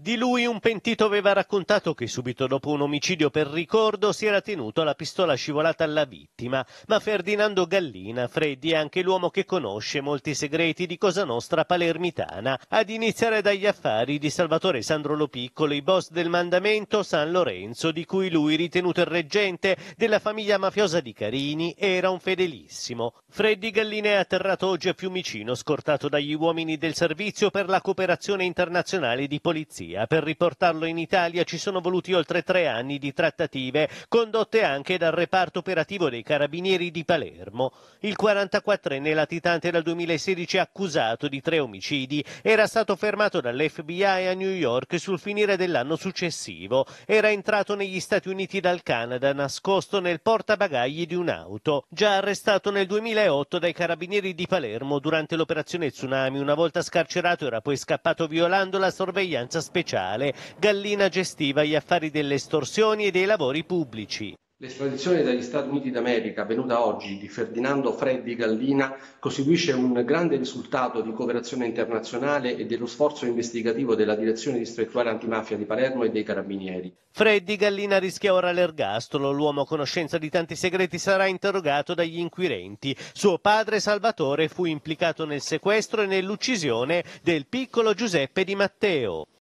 Di lui un pentito aveva raccontato che subito dopo un omicidio per ricordo si era tenuto la pistola scivolata alla vittima, ma Ferdinando Gallina, Freddi è anche l'uomo che conosce molti segreti di Cosa Nostra palermitana, ad iniziare dagli affari di Salvatore Sandro Lopiccolo, i boss del mandamento San Lorenzo, di cui lui, ritenuto il reggente della famiglia mafiosa di Carini, era un fedelissimo. Freddi Gallina è atterrato oggi a Fiumicino, scortato dagli uomini del servizio per la cooperazione internazionale di polizia Turchia. Per riportarlo in Italia ci sono voluti oltre tre anni di trattative, condotte anche dal reparto operativo dei carabinieri di Palermo. Il 44enne latitante dal 2016 accusato di tre omicidi era stato fermato dall'FBI a New York sul finire dell'anno successivo. Era entrato negli Stati Uniti dal Canada nascosto nel portabagagli di un'auto, già arrestato nel 2008 dai carabinieri di Palermo durante l'operazione Tsunami. Una volta scarcerato era poi scappato violando la sorveglianza speciale speciale. Gallina gestiva gli affari delle estorsioni e dei lavori pubblici. L'estradizione dagli Stati Uniti d'America avvenuta oggi di Ferdinando Freddi Gallina costituisce un grande risultato di cooperazione internazionale e dello sforzo investigativo della Direzione Distrettuale Antimafia di Palermo e dei Carabinieri. Freddi Gallina rischia ora l'ergastolo. L'uomo a conoscenza di tanti segreti sarà interrogato dagli inquirenti. Suo padre Salvatore fu implicato nel sequestro e nell'uccisione del piccolo Giuseppe Di Matteo.